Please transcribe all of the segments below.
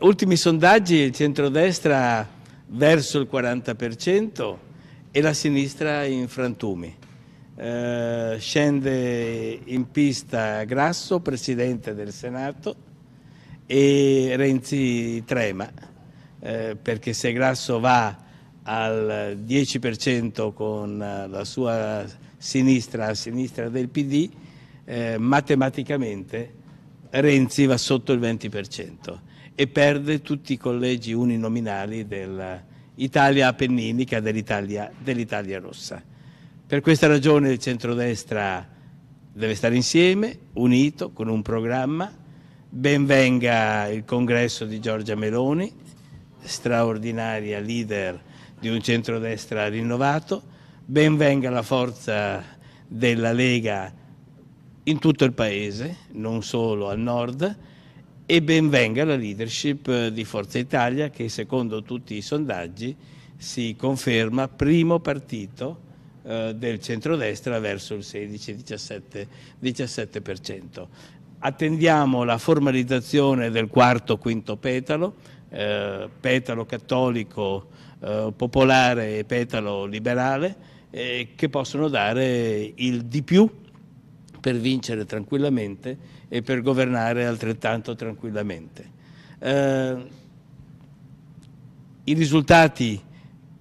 Ultimi sondaggi, il centrodestra verso il 40% e la sinistra in frantumi. Eh, scende in pista Grasso, presidente del Senato, e Renzi trema, eh, perché se Grasso va al 10% con la sua sinistra, a sinistra del PD, eh, matematicamente Renzi va sotto il 20% e perde tutti i collegi uninominali dell'Italia appenninica, dell'Italia, dell'Italia rossa. Per questa ragione il centrodestra deve stare insieme, unito, con un programma. Ben venga il congresso di Giorgia Meloni, straordinaria leader di un centrodestra rinnovato. Ben venga la forza della Lega in tutto il paese, non solo al nord. E ben venga la leadership eh, di Forza Italia che secondo tutti i sondaggi si conferma primo partito eh, del centrodestra verso il 16-17%. Attendiamo la formalizzazione del quarto quinto petalo, eh, petalo cattolico eh, popolare e petalo liberale, eh, che possono dare il di più per vincere tranquillamente e per governare altrettanto tranquillamente. Eh, I risultati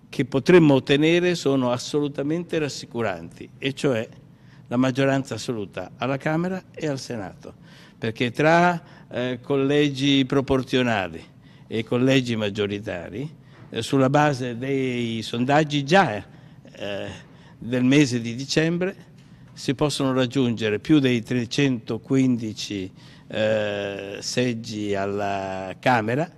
che potremmo ottenere sono assolutamente rassicuranti, e cioè la maggioranza assoluta alla Camera e al Senato, perché tra eh, collegi proporzionali e collegi maggioritari, eh, sulla base dei sondaggi già eh, del mese di dicembre, si possono raggiungere più dei 315 eh, seggi alla Camera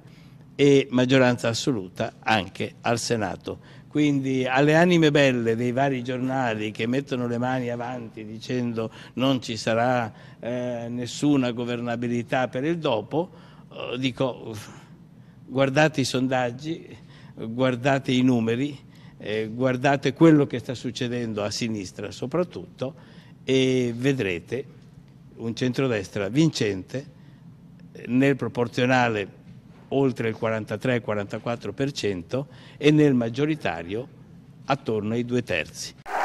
e maggioranza assoluta anche al Senato. Quindi alle anime belle dei vari giornali che mettono le mani avanti dicendo non ci sarà eh, nessuna governabilità per il dopo, eh, dico guardate i sondaggi, guardate i numeri, eh, guardate quello che sta succedendo a sinistra soprattutto e vedrete un centrodestra vincente nel proporzionale oltre il 43-44% e nel maggioritario attorno ai due terzi.